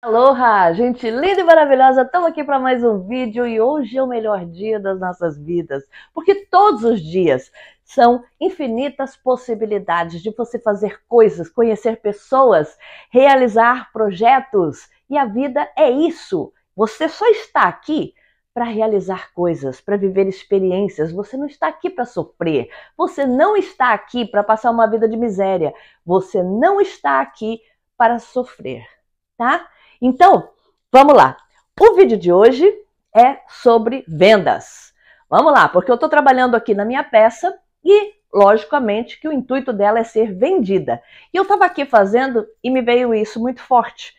Aloha, gente linda e maravilhosa, estamos aqui para mais um vídeo e hoje é o melhor dia das nossas vidas, porque todos os dias são infinitas possibilidades de você fazer coisas, conhecer pessoas, realizar projetos e a vida é isso. Você só está aqui para realizar coisas, para viver experiências. Você não está aqui para sofrer. Você não está aqui para passar uma vida de miséria. Você não está aqui para sofrer, tá? Então, vamos lá. O vídeo de hoje é sobre vendas. Vamos lá, porque eu estou trabalhando aqui na minha peça e, logicamente, que o intuito dela é ser vendida. E eu estava aqui fazendo e me veio isso muito forte.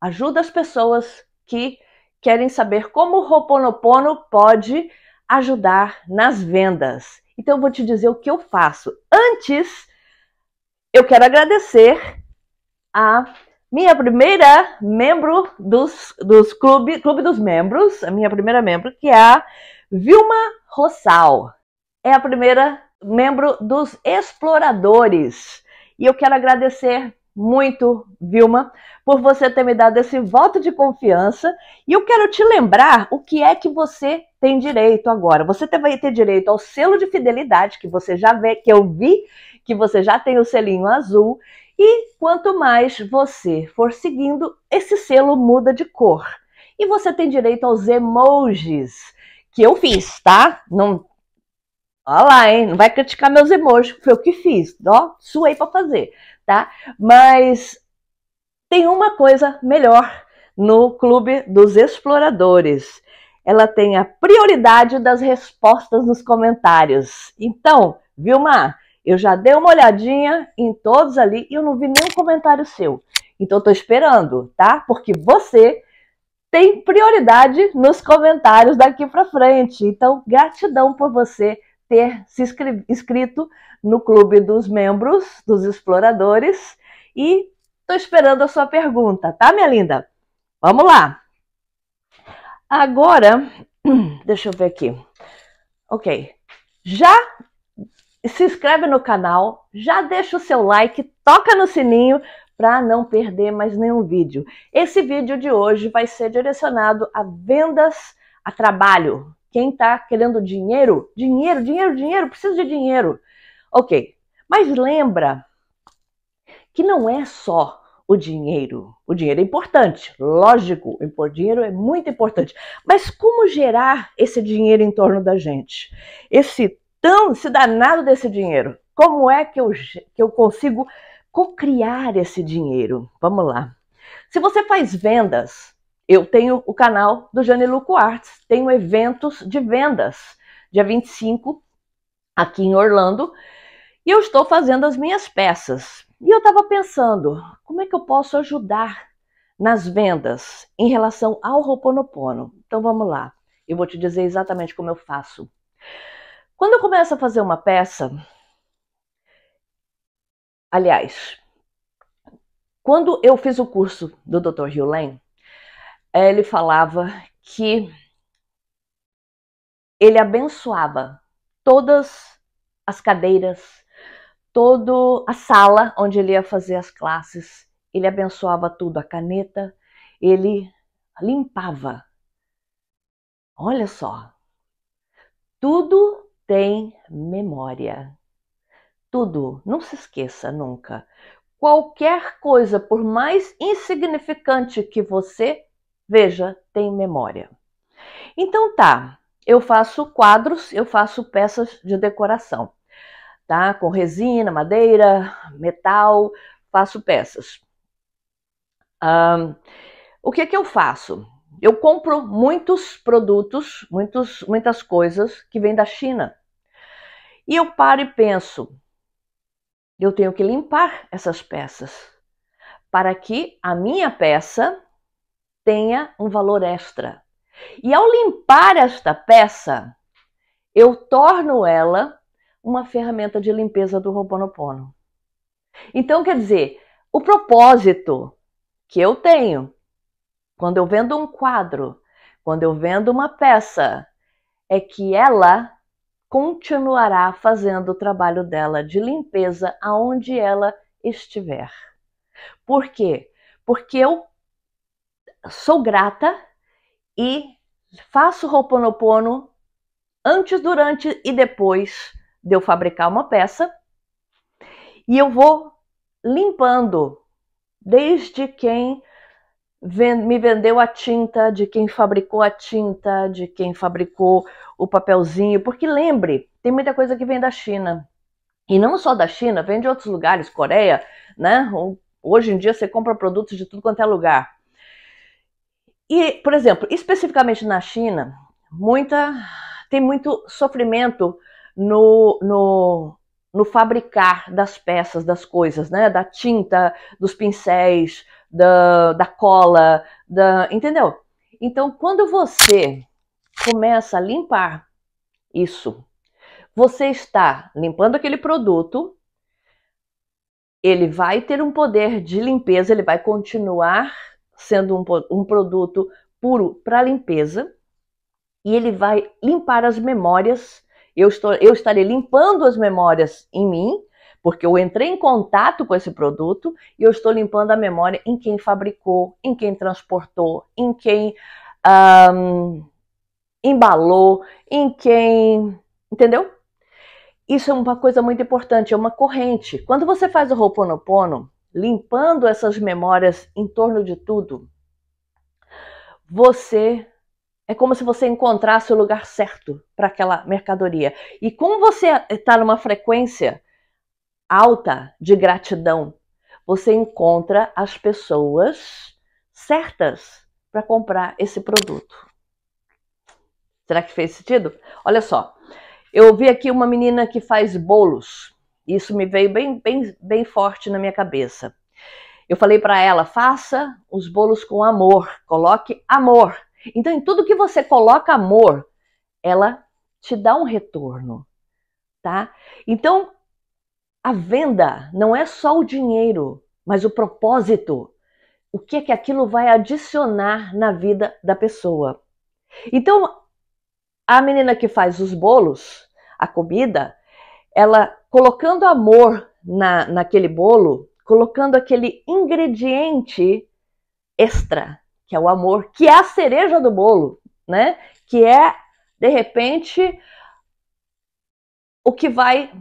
Ajuda as pessoas que querem saber como o Roponopono pode ajudar nas vendas. Então eu vou te dizer o que eu faço. Antes, eu quero agradecer a minha primeira membro dos, dos clube, clube dos membros, a minha primeira membro, que é a Vilma Rossal. É a primeira membro dos exploradores. E eu quero agradecer muito, Vilma, por você ter me dado esse voto de confiança. E eu quero te lembrar o que é que você tem direito agora. Você vai ter direito ao selo de fidelidade que você já vê, que eu vi, que você já tem o selinho azul. E quanto mais você for seguindo, esse selo muda de cor. E você tem direito aos emojis, que eu fiz, tá? Não. Olha lá, hein? Não vai criticar meus emojis, foi o que fiz, ó, suei para fazer, tá? Mas tem uma coisa melhor no Clube dos Exploradores. Ela tem a prioridade das respostas nos comentários. Então, Vilma, eu já dei uma olhadinha em todos ali e eu não vi nenhum comentário seu. Então estou esperando, tá? Porque você tem prioridade nos comentários daqui para frente. Então, gratidão por você ter se inscrito no clube dos membros, dos exploradores e estou esperando a sua pergunta, tá, minha linda? Vamos lá. Agora, deixa eu ver aqui. OK. Já se inscreve no canal, já deixa o seu like, toca no sininho para não perder mais nenhum vídeo. Esse vídeo de hoje vai ser direcionado a vendas a trabalho. Quem está querendo dinheiro, dinheiro, dinheiro, dinheiro, preciso de dinheiro. Ok, mas lembra que não é só o dinheiro. O dinheiro é importante, lógico, o dinheiro é muito importante. Mas como gerar esse dinheiro em torno da gente? Esse tão se danado desse dinheiro? Como é que eu, que eu consigo cocriar esse dinheiro? Vamos lá. Se você faz vendas, eu tenho o canal do Janiluco Arts, tenho eventos de vendas, dia 25, aqui em Orlando, e eu estou fazendo as minhas peças. E eu estava pensando, como é que eu posso ajudar nas vendas em relação ao Roponopono? Então vamos lá, eu vou te dizer exatamente como eu faço. Quando eu começo a fazer uma peça, aliás, quando eu fiz o curso do Dr. Gillen, eh, ele falava que ele abençoava todas as cadeiras, toda a sala onde ele ia fazer as classes, ele abençoava tudo, a caneta, ele limpava. Olha só, tudo tem memória. Tudo, não se esqueça nunca. Qualquer coisa, por mais insignificante que você veja, tem memória. Então tá, eu faço quadros, eu faço peças de decoração, tá? Com resina, madeira, metal, faço peças. Um, o que que eu faço? Eu compro muitos produtos, muitos, muitas coisas que vêm da China. E eu paro e penso: eu tenho que limpar essas peças para que a minha peça tenha um valor extra. E ao limpar esta peça, eu torno ela uma ferramenta de limpeza do Roponopono. Então, quer dizer, o propósito que eu tenho quando eu vendo um quadro, quando eu vendo uma peça, é que ela continuará fazendo o trabalho dela de limpeza aonde ela estiver. Por quê? Porque eu sou grata e faço Ho'oponopono antes, durante e depois de eu fabricar uma peça. E eu vou limpando desde quem me vendeu a tinta, de quem fabricou a tinta, de quem fabricou o papelzinho, porque lembre, tem muita coisa que vem da China. E não só da China, vem de outros lugares, Coreia, né? Hoje em dia você compra produtos de tudo quanto é lugar. E, por exemplo, especificamente na China, muita tem muito sofrimento no, no, no fabricar das peças, das coisas, né? Da tinta, dos pincéis, da, da cola, da, entendeu? Então, quando você começa a limpar isso. Você está limpando aquele produto, ele vai ter um poder de limpeza, ele vai continuar sendo um, um produto puro para limpeza e ele vai limpar as memórias. Eu, estou, eu estarei limpando as memórias em mim, porque eu entrei em contato com esse produto e eu estou limpando a memória em quem fabricou, em quem transportou, em quem um, embalou, em quem. Entendeu? Isso é uma coisa muito importante, é uma corrente. Quando você faz o Ho'oponopono, limpando essas memórias em torno de tudo, você é como se você encontrasse o lugar certo para aquela mercadoria. E como você está numa frequência alta de gratidão, você encontra as pessoas certas para comprar esse produto. Será que fez sentido? Olha só, eu vi aqui uma menina que faz bolos. Isso me veio bem, bem, bem forte na minha cabeça. Eu falei para ela: faça os bolos com amor, coloque amor. Então, em tudo que você coloca amor, ela te dá um retorno, tá? Então, a venda não é só o dinheiro, mas o propósito. O que é que aquilo vai adicionar na vida da pessoa? Então, a menina que faz os bolos, a comida, ela colocando amor na, naquele bolo, colocando aquele ingrediente extra, que é o amor, que é a cereja do bolo, né? Que é, de repente, o que vai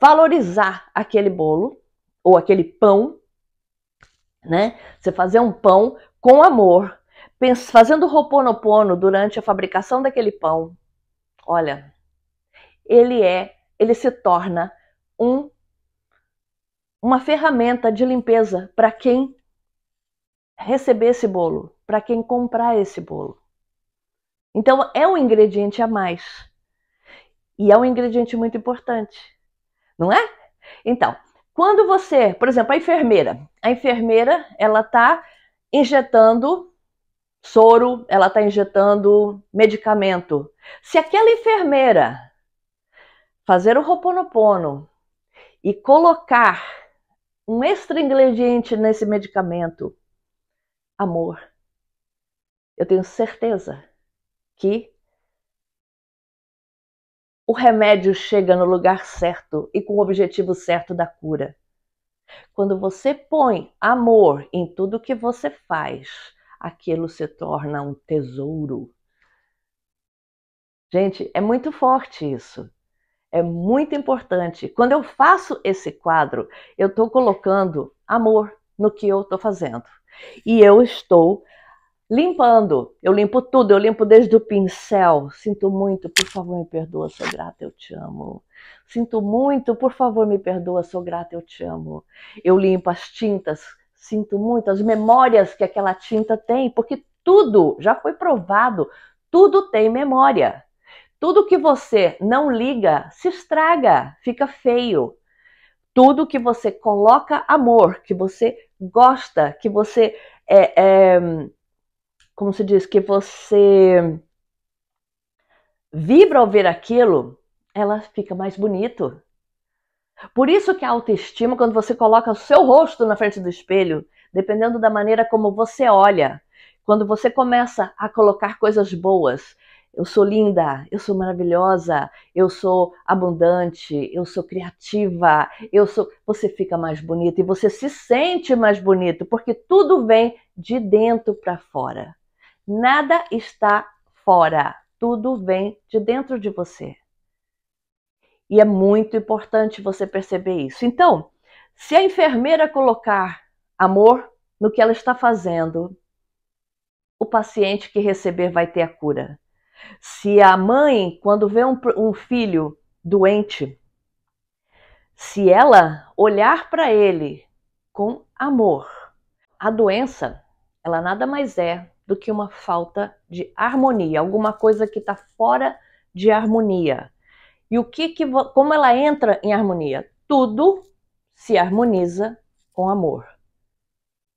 valorizar aquele bolo ou aquele pão, né? Você fazer um pão com amor, fazendo roponopono durante a fabricação daquele pão, olha, ele é, ele se torna um uma ferramenta de limpeza para quem receber esse bolo, para quem comprar esse bolo. Então é um ingrediente a mais. E é um ingrediente muito importante, não é? Então, quando você, por exemplo, a enfermeira, a enfermeira, ela está injetando soro, ela está injetando medicamento. Se aquela enfermeira fazer o roponopono e colocar um extra ingrediente nesse medicamento, amor, eu tenho certeza que o remédio chega no lugar certo e com o objetivo certo da cura. Quando você põe amor em tudo que você faz, aquilo se torna um tesouro. Gente, é muito forte isso. É muito importante. Quando eu faço esse quadro, eu estou colocando amor no que eu estou fazendo. E eu estou limpando. Eu limpo tudo, eu limpo desde o pincel. Sinto muito, por favor, me perdoa, sou grata, eu te amo. Sinto muito, por favor, me perdoa, sou grata, eu te amo. Eu limpo as tintas sinto muito, as memórias que aquela tinta tem, porque tudo já foi provado, tudo tem memória. Tudo que você não liga se estraga, fica feio. Tudo que você coloca amor, que você gosta, que você é, é, como se diz, que você vibra ao ver aquilo, ela fica mais bonito. Por isso que a autoestima, quando você coloca o seu rosto na frente do espelho, dependendo da maneira como você olha, quando você começa a colocar coisas boas, eu sou linda, eu sou maravilhosa, eu sou abundante, eu sou criativa, eu sou. Você fica mais bonita e você se sente mais bonito, porque tudo vem de dentro para fora. Nada está fora, tudo vem de dentro de você. E é muito importante você perceber isso. Então, se a enfermeira colocar amor no que ela está fazendo, o paciente que receber vai ter a cura. Se a mãe, quando vê um, um filho doente, se ela olhar para ele com amor, a doença, ela nada mais é do que uma falta de harmonia, alguma coisa que está fora de harmonia. E o que, que como ela entra em harmonia? Tudo se harmoniza com amor.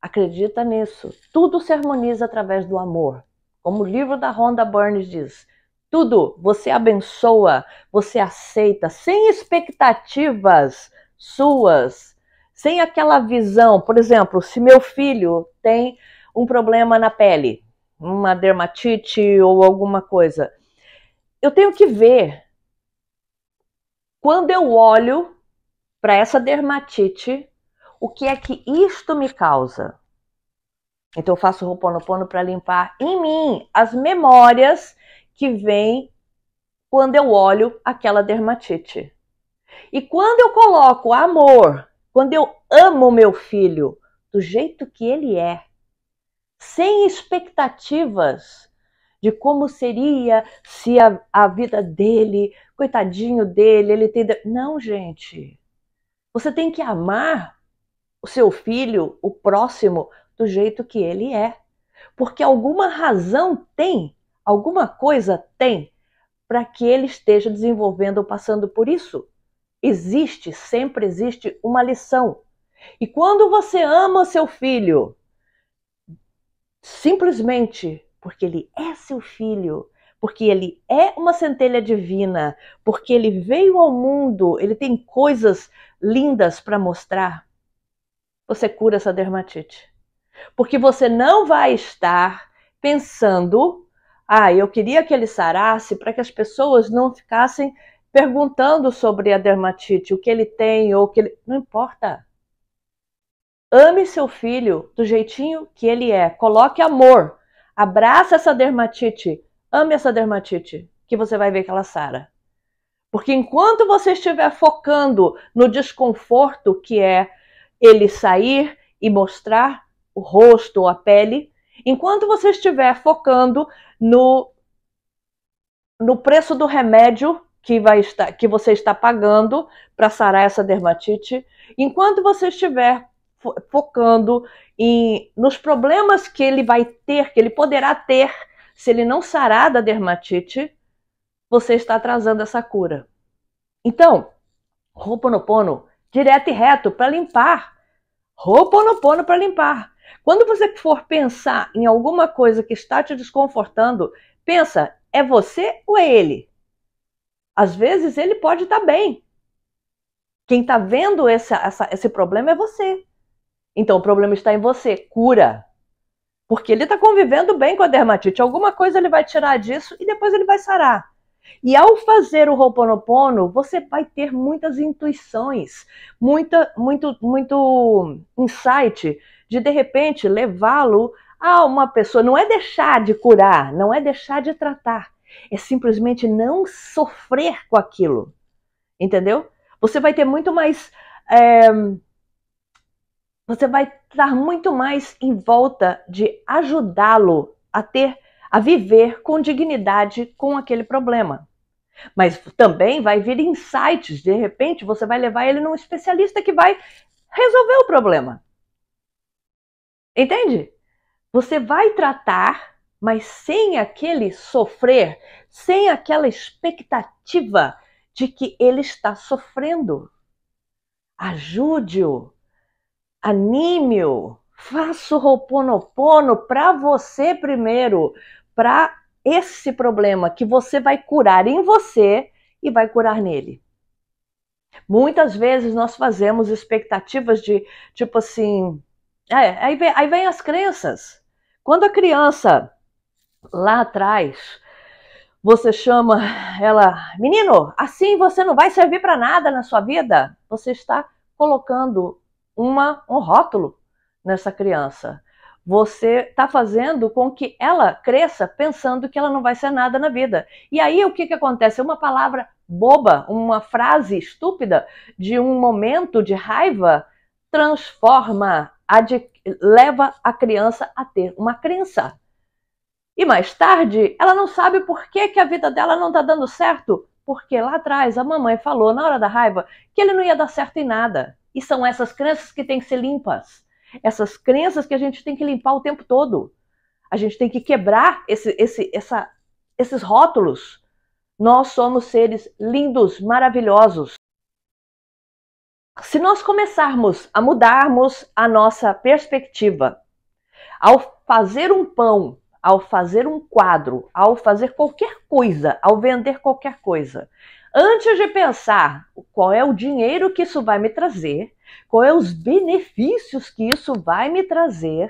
Acredita nisso. Tudo se harmoniza através do amor. Como o livro da Rhonda Burns diz, tudo você abençoa, você aceita, sem expectativas suas, sem aquela visão. Por exemplo, se meu filho tem um problema na pele, uma dermatite ou alguma coisa, eu tenho que ver quando eu olho para essa dermatite, o que é que isto me causa? Então eu faço pano para limpar em mim as memórias que vêm quando eu olho aquela dermatite. E quando eu coloco amor, quando eu amo meu filho do jeito que ele é, sem expectativas, de como seria se a, a vida dele, coitadinho dele, ele tem. Não, gente. Você tem que amar o seu filho, o próximo, do jeito que ele é. Porque alguma razão tem, alguma coisa tem para que ele esteja desenvolvendo ou passando por isso. Existe, sempre existe uma lição. E quando você ama seu filho, simplesmente porque ele é seu filho, porque ele é uma centelha divina, porque ele veio ao mundo, ele tem coisas lindas para mostrar. Você cura essa dermatite. Porque você não vai estar pensando, ah, eu queria que ele sarasse para que as pessoas não ficassem perguntando sobre a dermatite, o que ele tem ou o que ele. Não importa. Ame seu filho do jeitinho que ele é. Coloque amor Abraça essa dermatite, ame essa dermatite, que você vai ver que ela sara. Porque enquanto você estiver focando no desconforto que é ele sair e mostrar o rosto ou a pele, enquanto você estiver focando no no preço do remédio que, vai estar, que você está pagando para sarar essa dermatite, enquanto você estiver focando em, nos problemas que ele vai ter, que ele poderá ter, se ele não sarar da dermatite, você está atrasando essa cura. Então, Ho'oponopono, direto e reto, para limpar. Ho'oponopono para limpar. Quando você for pensar em alguma coisa que está te desconfortando, pensa, é você ou é ele? Às vezes ele pode estar tá bem. Quem está vendo esse, essa, esse problema é você. Então o problema está em você. Cura. Porque ele está convivendo bem com a dermatite. Alguma coisa ele vai tirar disso e depois ele vai sarar. E ao fazer o Ho'oponopono, você vai ter muitas intuições, muita, muito, muito insight de de repente levá-lo a uma pessoa. Não é deixar de curar, não é deixar de tratar, é simplesmente não sofrer com aquilo, entendeu? Você vai ter muito mais é, você vai estar muito mais em volta de ajudá-lo a ter, a viver com dignidade com aquele problema. Mas também vai vir insights, de repente você vai levar ele num especialista que vai resolver o problema. Entende? Você vai tratar, mas sem aquele sofrer, sem aquela expectativa de que ele está sofrendo. Ajude-o anime-o, faça o Ho'oponopono para você primeiro, para esse problema que você vai curar em você e vai curar nele. Muitas vezes nós fazemos expectativas de tipo assim. É, aí, vem, aí vem as crenças. Quando a criança lá atrás você chama ela, menino, assim você não vai servir para nada na sua vida, você está colocando uma, um rótulo nessa criança. Você está fazendo com que ela cresça pensando que ela não vai ser nada na vida. E aí o que, que acontece? É uma palavra boba, uma frase estúpida de um momento de raiva transforma, leva a criança a ter uma crença. E mais tarde, ela não sabe por que, que a vida dela não está dando certo, porque lá atrás a mamãe falou, na hora da raiva, que ele não ia dar certo em nada. E são essas crenças que têm que ser limpas. Essas crenças que a gente tem que limpar o tempo todo. A gente tem que quebrar esse, esse, essa, esses rótulos. Nós somos seres lindos, maravilhosos. Se nós começarmos a mudarmos a nossa perspectiva, ao fazer um pão, ao fazer um quadro, ao fazer qualquer coisa, ao vender qualquer coisa, Antes de pensar qual é o dinheiro que isso vai me trazer, qual é os benefícios que isso vai me trazer,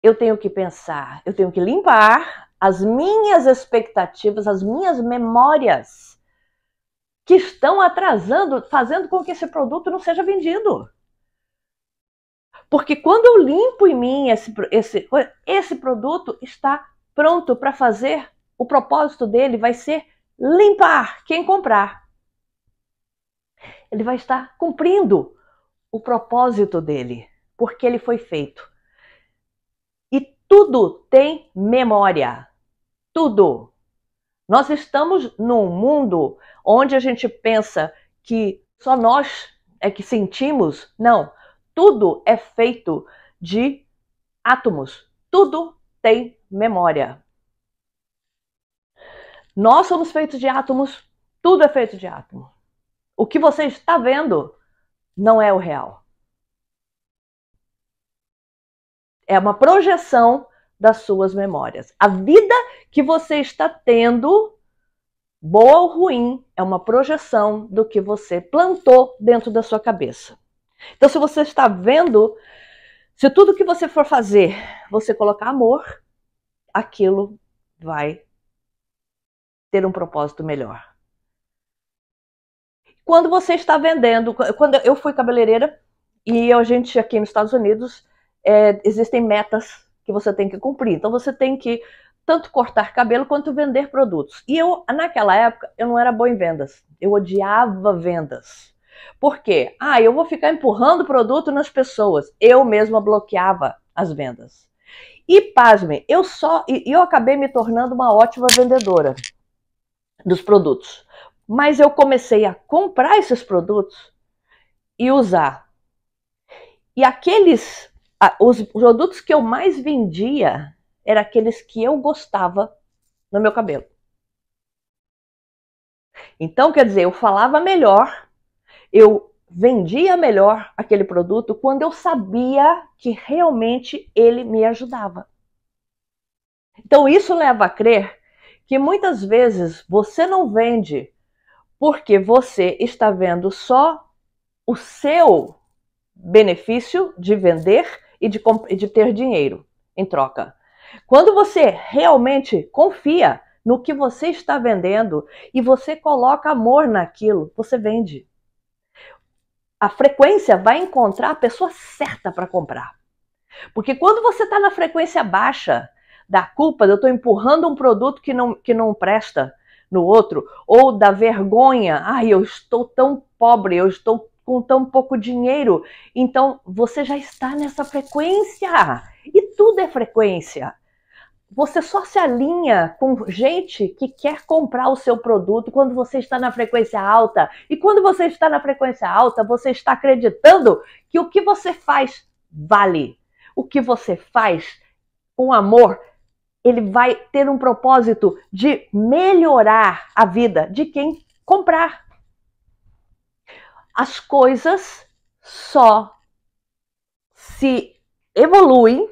eu tenho que pensar, eu tenho que limpar as minhas expectativas, as minhas memórias que estão atrasando, fazendo com que esse produto não seja vendido. Porque quando eu limpo em mim esse, esse, esse produto, está pronto para fazer, o propósito dele vai ser limpar quem comprar. Ele vai estar cumprindo o propósito dele, porque ele foi feito. E tudo tem memória. Tudo. Nós estamos num mundo onde a gente pensa que só nós é que sentimos. Não. Tudo é feito de átomos. Tudo tem memória. Nós somos feitos de átomos, tudo é feito de átomos. O que você está vendo não é o real. É uma projeção das suas memórias. A vida que você está tendo, boa ou ruim, é uma projeção do que você plantou dentro da sua cabeça. Então, se você está vendo, se tudo que você for fazer, você colocar amor, aquilo vai ter um propósito melhor. Quando você está vendendo, quando eu fui cabeleireira e a gente aqui nos Estados Unidos é, existem metas que você tem que cumprir. Então você tem que tanto cortar cabelo quanto vender produtos. E eu, naquela época, eu não era boa em vendas. Eu odiava vendas. Por quê? Ah, eu vou ficar empurrando produto nas pessoas. Eu mesma bloqueava as vendas. E pasmem, eu só eu acabei me tornando uma ótima vendedora dos produtos. Mas eu comecei a comprar esses produtos e usar. E aqueles, os produtos que eu mais vendia eram aqueles que eu gostava no meu cabelo. Então, quer dizer, eu falava melhor, eu vendia melhor aquele produto quando eu sabia que realmente ele me ajudava. Então, isso leva a crer que muitas vezes você não vende porque você está vendo só o seu benefício de vender e de, de ter dinheiro em troca. Quando você realmente confia no que você está vendendo e você coloca amor naquilo, você vende. A frequência vai encontrar a pessoa certa para comprar. Porque quando você está na frequência baixa, da culpa, eu estou empurrando um produto que não, que não presta no outro, ou da vergonha, ai, eu estou tão pobre, eu estou com tão pouco dinheiro. Então, você já está nessa frequência. E tudo é frequência. Você só se alinha com gente que quer comprar o seu produto quando você está na frequência alta. E quando você está na frequência alta, você está acreditando que o que você faz vale. O que você faz com amor ele vai ter um propósito de melhorar a vida de quem comprar. As coisas só se evoluem,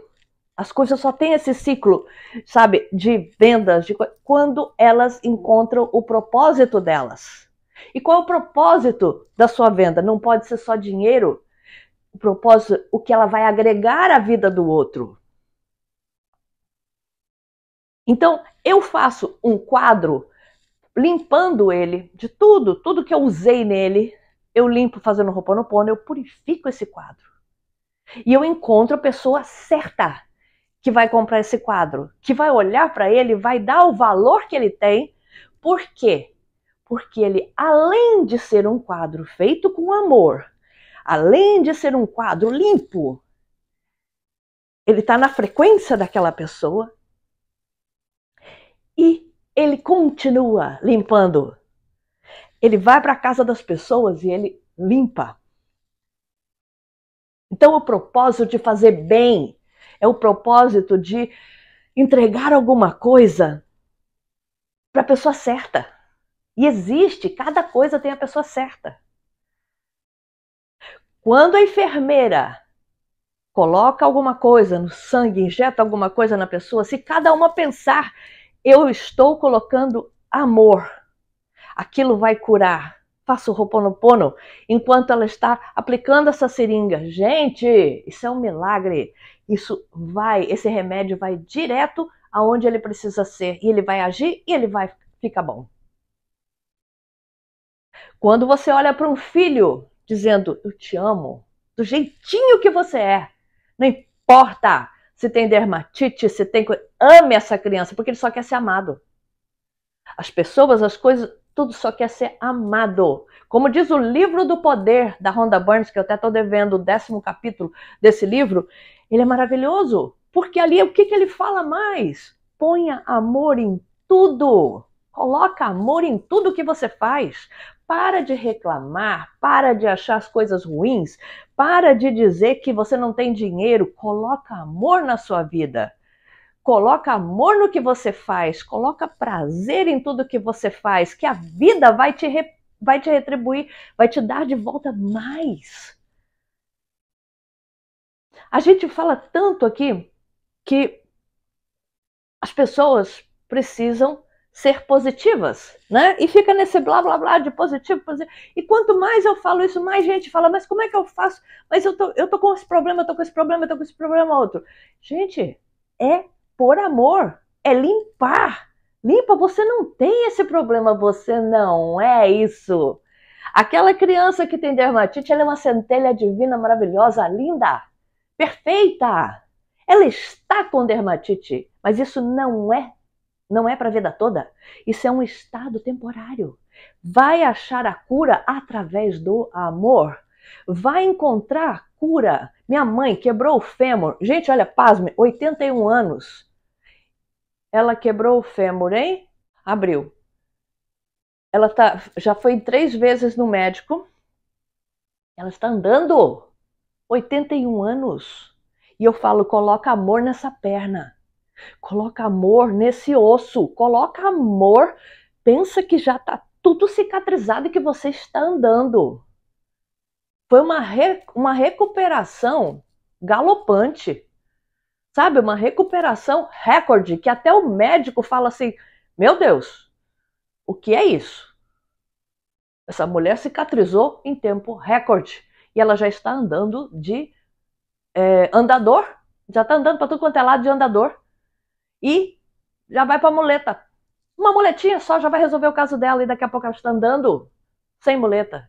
as coisas só têm esse ciclo, sabe, de vendas, de quando elas encontram o propósito delas. E qual é o propósito da sua venda? Não pode ser só dinheiro. O propósito, o que ela vai agregar à vida do outro. Então, eu faço um quadro limpando ele de tudo, tudo que eu usei nele, eu limpo fazendo Ho'oponopono, eu purifico esse quadro. E eu encontro a pessoa certa que vai comprar esse quadro, que vai olhar para ele, vai dar o valor que ele tem. Por quê? Porque ele, além de ser um quadro feito com amor, além de ser um quadro limpo, ele está na frequência daquela pessoa e ele continua limpando. Ele vai para a casa das pessoas e ele limpa. Então, o propósito de fazer bem é o propósito de entregar alguma coisa para a pessoa certa. E existe, cada coisa tem a pessoa certa. Quando a enfermeira coloca alguma coisa no sangue, injeta alguma coisa na pessoa, se cada uma pensar eu estou colocando amor. Aquilo vai curar. Faça o Ho'oponopono enquanto ela está aplicando essa seringa. Gente, isso é um milagre. Isso vai, esse remédio vai direto aonde ele precisa ser e ele vai agir e ele vai ficar bom. Quando você olha para um filho dizendo eu te amo do jeitinho que você é, não importa se tem dermatite, se tem. Ame essa criança, porque ele só quer ser amado. As pessoas, as coisas, tudo só quer ser amado. Como diz o livro do poder da Rhonda Burns, que eu até estou devendo o décimo capítulo desse livro, ele é maravilhoso. Porque ali o que, que ele fala mais? Ponha amor em tudo. Coloca amor em tudo que você faz. Para de reclamar, para de achar as coisas ruins, para de dizer que você não tem dinheiro, coloca amor na sua vida. Coloca amor no que você faz, coloca prazer em tudo que você faz, que a vida vai te, re... vai te retribuir, vai te dar de volta mais. A gente fala tanto aqui que as pessoas precisam ser positivas, né? E fica nesse blá blá blá de positivo, positivo. E quanto mais eu falo isso, mais gente fala, mas como é que eu faço? Mas eu tô, eu tô com esse problema, eu tô com esse problema, eu tô com esse problema outro. Gente, é por amor, é limpar. Limpa, você não tem esse problema, você não é isso. Aquela criança que tem dermatite, ela é uma centelha divina, maravilhosa, linda, perfeita. Ela está com dermatite, mas isso não é não é para a vida toda. Isso é um estado temporário. Vai achar a cura através do amor. Vai encontrar cura. Minha mãe quebrou o fêmur. Gente, olha, pasme, 81 anos. Ela quebrou o fêmur, hein? Abriu. Ela tá, já foi três vezes no médico. Ela está andando. 81 anos. E eu falo, coloca amor nessa perna. Coloca amor nesse osso, coloca amor. Pensa que já está tudo cicatrizado e que você está andando. Foi uma, re... uma recuperação galopante, sabe? Uma recuperação recorde que até o médico fala assim: Meu Deus, o que é isso? Essa mulher cicatrizou em tempo recorde e ela já está andando de é, andador, já está andando para tudo quanto é lado de andador e já vai para muleta. Uma muletinha só já vai resolver o caso dela e daqui a pouco ela está andando sem muleta.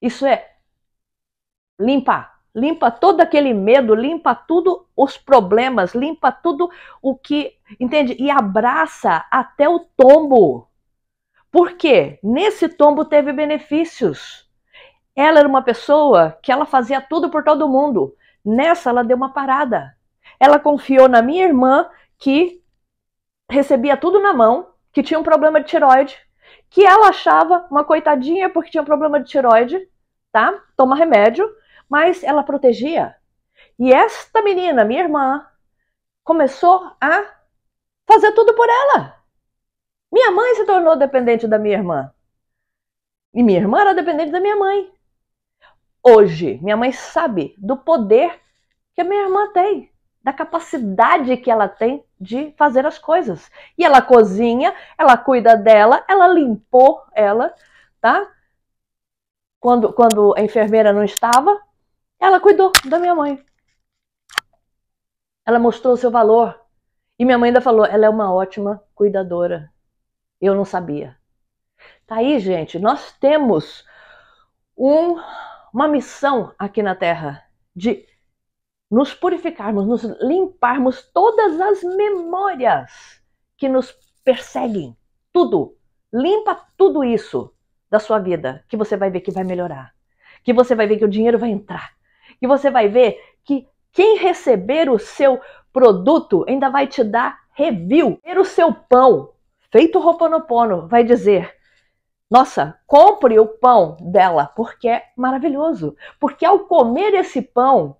Isso é limpar, limpa todo aquele medo, limpa tudo os problemas, limpa tudo o que, entende? E abraça até o tombo. Porque nesse tombo teve benefícios. Ela era uma pessoa que ela fazia tudo por todo mundo. Nessa ela deu uma parada ela confiou na minha irmã, que recebia tudo na mão, que tinha um problema de tiroide, que ela achava uma coitadinha porque tinha um problema de tiroide, tá? Toma remédio, mas ela protegia. E esta menina, minha irmã, começou a fazer tudo por ela. Minha mãe se tornou dependente da minha irmã. E minha irmã era dependente da minha mãe. Hoje, minha mãe sabe do poder que a minha irmã tem da capacidade que ela tem de fazer as coisas. E ela cozinha, ela cuida dela, ela limpou ela, tá? Quando, quando a enfermeira não estava, ela cuidou da minha mãe. Ela mostrou o seu valor. E minha mãe ainda falou: ela é uma ótima cuidadora. Eu não sabia. Tá aí, gente, nós temos um, uma missão aqui na Terra de nos purificarmos, nos limparmos todas as memórias que nos perseguem, tudo. Limpa tudo isso da sua vida, que você vai ver que vai melhorar, que você vai ver que o dinheiro vai entrar, que você vai ver que quem receber o seu produto ainda vai te dar review. Ter o seu pão, feito o Roponopono, vai dizer: nossa, compre o pão dela, porque é maravilhoso. Porque ao comer esse pão,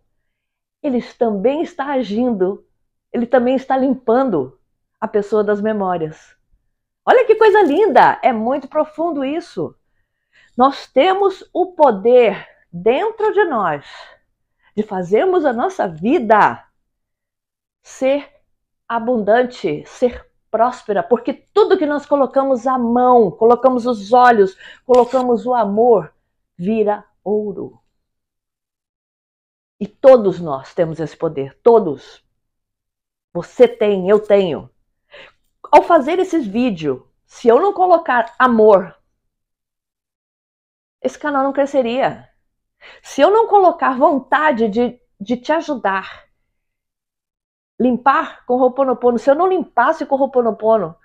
ele também está agindo, ele também está limpando a pessoa das memórias. Olha que coisa linda! É muito profundo isso. Nós temos o poder dentro de nós de fazermos a nossa vida ser abundante, ser próspera, porque tudo que nós colocamos a mão, colocamos os olhos, colocamos o amor, vira ouro. E todos nós temos esse poder, todos. Você tem, eu tenho. Ao fazer esses vídeos, se eu não colocar amor, esse canal não cresceria. Se eu não colocar vontade de, de te ajudar, limpar com o Ho'oponopono, se eu não limpasse com o Ho'oponopono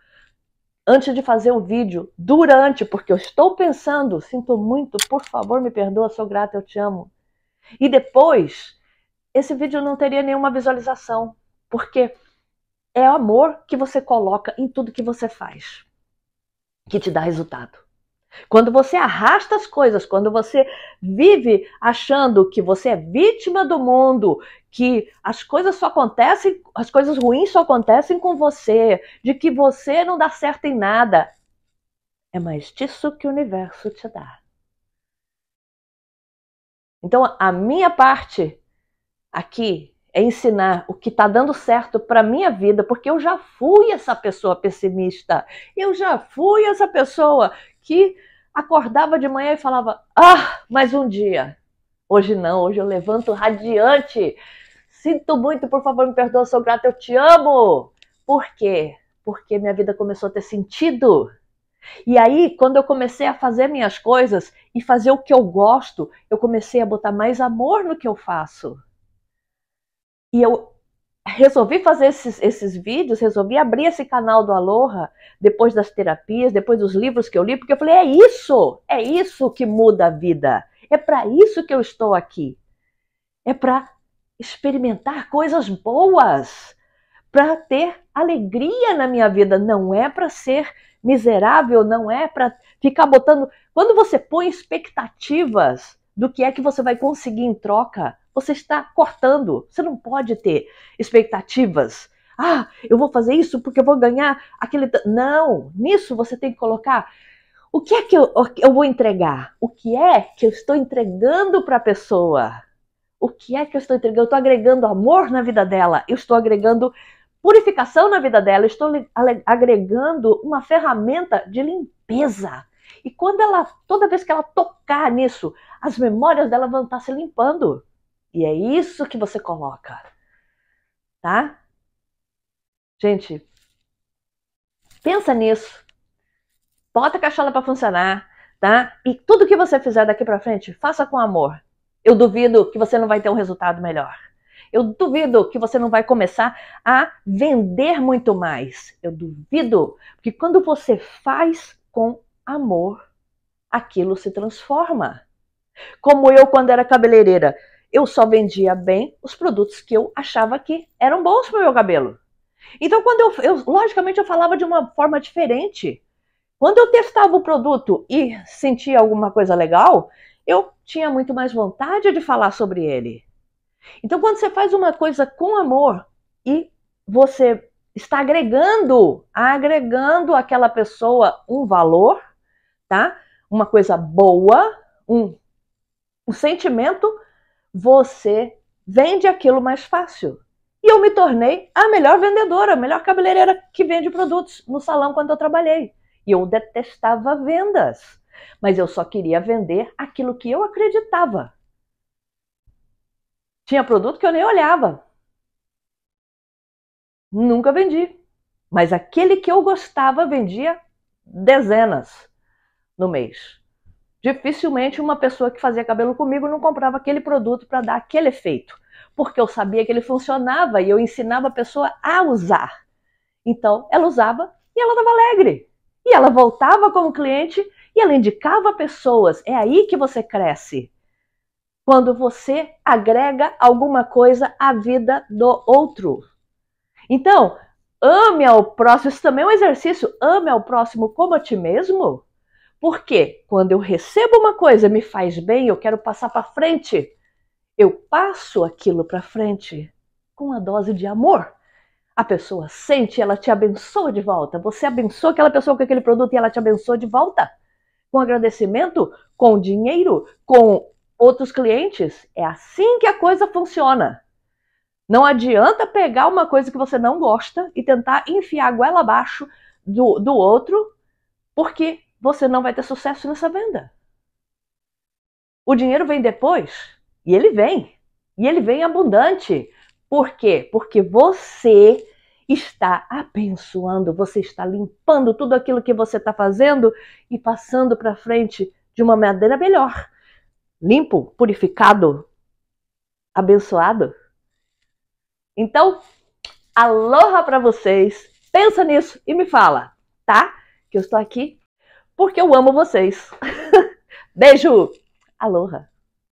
antes de fazer o vídeo, durante, porque eu estou pensando, sinto muito, por favor, me perdoa, sou grata, eu te amo. E depois, esse vídeo não teria nenhuma visualização, porque é o amor que você coloca em tudo que você faz que te dá resultado. Quando você arrasta as coisas, quando você vive achando que você é vítima do mundo, que as coisas só acontecem, as coisas ruins só acontecem com você, de que você não dá certo em nada, é mais disso que o universo te dá. Então, a minha parte aqui é ensinar o que está dando certo para a minha vida, porque eu já fui essa pessoa pessimista, eu já fui essa pessoa que acordava de manhã e falava: Ah, mais um dia. Hoje não, hoje eu levanto radiante. Sinto muito, por favor, me perdoa, sou grata, eu te amo. Por quê? Porque minha vida começou a ter sentido. E aí, quando eu comecei a fazer minhas coisas e fazer o que eu gosto, eu comecei a botar mais amor no que eu faço. E eu resolvi fazer esses, esses vídeos, resolvi abrir esse canal do Aloha, depois das terapias, depois dos livros que eu li, porque eu falei: é isso, é isso que muda a vida. É para isso que eu estou aqui. É para experimentar coisas boas para ter alegria na minha vida, não é para ser miserável, não é para ficar botando. Quando você põe expectativas do que é que você vai conseguir em troca, você está cortando. Você não pode ter expectativas. Ah, eu vou fazer isso porque eu vou ganhar aquele. Não, nisso você tem que colocar o que é que eu, eu vou entregar? O que é que eu estou entregando para a pessoa? O que é que eu estou entregando? Eu estou agregando amor na vida dela, eu estou agregando purificação na vida dela, estou agregando uma ferramenta de limpeza. E quando ela, toda vez que ela tocar nisso, as memórias dela vão estar se limpando. E é isso que você coloca. Tá? Gente, pensa nisso. Bota a cachola para funcionar, tá? E tudo que você fizer daqui para frente, faça com amor. Eu duvido que você não vai ter um resultado melhor. Eu duvido que você não vai começar a vender muito mais. Eu duvido, porque quando você faz com amor, aquilo se transforma. Como eu quando era cabeleireira, eu só vendia bem os produtos que eu achava que eram bons para o meu cabelo. Então, quando eu, eu, logicamente, eu falava de uma forma diferente. Quando eu testava o produto e sentia alguma coisa legal, eu tinha muito mais vontade de falar sobre ele. Então, quando você faz uma coisa com amor e você está agregando, agregando aquela pessoa um valor, tá? Uma coisa boa, um, um sentimento, você vende aquilo mais fácil. E eu me tornei a melhor vendedora, a melhor cabeleireira que vende produtos no salão quando eu trabalhei. E eu detestava vendas, mas eu só queria vender aquilo que eu acreditava. Tinha produto que eu nem olhava. Nunca vendi. Mas aquele que eu gostava vendia dezenas no mês. Dificilmente uma pessoa que fazia cabelo comigo não comprava aquele produto para dar aquele efeito, porque eu sabia que ele funcionava e eu ensinava a pessoa a usar. Então, ela usava e ela estava alegre. E ela voltava como cliente e ela indicava pessoas. É aí que você cresce quando você agrega alguma coisa à vida do outro. Então, ame ao próximo, isso também é um exercício, ame ao próximo como a ti mesmo. Porque quando eu recebo uma coisa, me faz bem, eu quero passar para frente, eu passo aquilo para frente com a dose de amor. A pessoa sente, ela te abençoa de volta. Você abençoa aquela pessoa com aquele produto e ela te abençoa de volta. Com agradecimento, com dinheiro, com outros clientes. É assim que a coisa funciona. Não adianta pegar uma coisa que você não gosta e tentar enfiar a goela abaixo do, do outro, porque você não vai ter sucesso nessa venda. O dinheiro vem depois e ele vem. E ele vem abundante. Por quê? Porque você está abençoando, você está limpando tudo aquilo que você está fazendo e passando para frente de uma maneira melhor limpo, purificado, abençoado. Então, aloha para vocês. Pensa nisso e me fala, tá? Que eu estou aqui porque eu amo vocês. Beijo. Aloha.